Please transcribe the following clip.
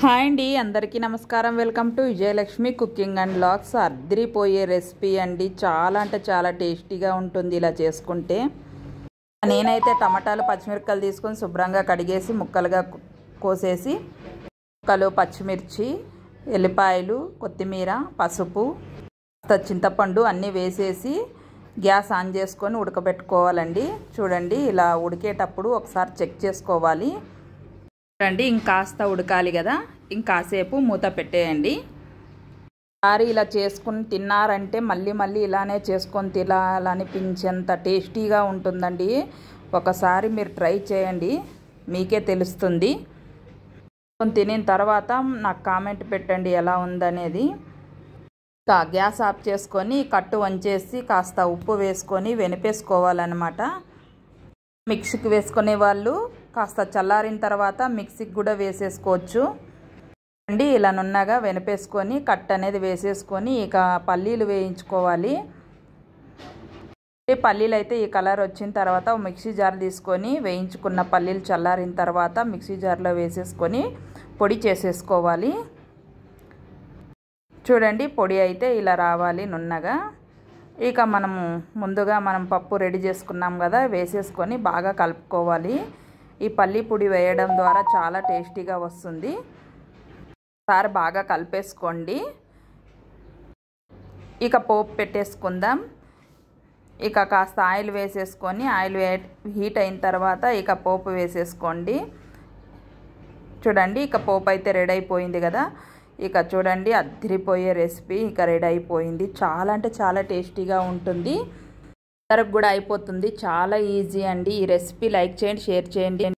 hi అండి అందరికీ నమస్కారం welcome to Vijayalakshmi cooking and logs అద్దరిపోయే రెసిపీ అండి చాలా అంటే చాలా టేస్టీగా ఉంటుంది ఇలా చేసుకుంటే నేనైతే టమాటాలు పచ్చిమిరపకాయలు తీసుకొని శుభ్రంగా కడిగేసి ముక్కలుగా కోసేసి ముక్కలు పచ్చిమిర్చి ఎల్లిపాయలు కొత్తిమీర పసుపు చింతపండు అన్నీ వేసేసి గ్యాస్ ఆన్ చేసుకొని ఉడకబెట్టుకోవాలండి చూడండి ఇలా ఉడికేటప్పుడు ఒకసారి చెక్ చేసుకోవాలి చూడండి ఇంకాస్త ఉడకాలి కదా ఇంకాసేపు మూత పెట్టేయండి ఒకసారి ఇలా చేసుకుని తిన్నారంటే మళ్ళీ మళ్ళీ ఇలానే చేసుకొని తినాలనిపించేంత టేస్టీగా ఉంటుందండి ఒకసారి మీరు ట్రై చేయండి మీకే తెలుస్తుంది తినిన తర్వాత నాకు కామెంట్ పెట్టండి ఎలా ఉందనేది ఇంకా గ్యాస్ ఆఫ్ చేసుకొని కట్టు వంచేసి కాస్త ఉప్పు వేసుకొని వెనిపేసుకోవాలన్నమాట మిక్సీకి వేసుకునే వాళ్ళు కాస్త చల్లారిన తర్వాత మిక్సీకి కూడా వేసేసుకోవచ్చు అండి ఇలా నున్నగా వెనపేసుకొని కట్ అనేది వేసేసుకొని ఇక పల్లీలు వేయించుకోవాలి పల్లీలు అయితే ఈ కలర్ వచ్చిన తర్వాత మిక్సీ జార్ తీసుకొని వేయించుకున్న పల్లీలు చల్లారిన తర్వాత మిక్సీ జార్లో వేసేసుకొని పొడి చేసేసుకోవాలి చూడండి పొడి అయితే ఇలా రావాలి నున్నగా ఇక మనము ముందుగా మనం పప్పు రెడీ చేసుకున్నాం కదా వేసేసుకొని బాగా కలుపుకోవాలి ఈ పల్లి పొడి వేయడం ద్వారా చాలా టేస్టీగా వస్తుంది సార్ బాగా కలిపేసుకోండి ఇక పోపు పెట్టేసుకుందాం ఇక కాస్త ఆయిల్ వేసేసుకొని ఆయిల్ హీట్ అయిన తర్వాత ఇక పోపు వేసేసుకోండి చూడండి ఇక పోపు అయితే రెడీ అయిపోయింది కదా ఇక చూడండి అద్దరిపోయే రెసిపీ ఇక రెడీ అయిపోయింది చాలా అంటే చాలా టేస్టీగా ఉంటుంది అందరికి కూడా అయిపోతుంది చాలా ఈజీ అండి ఈ రెసిపీ లైక్ చేయండి షేర్ చేయండి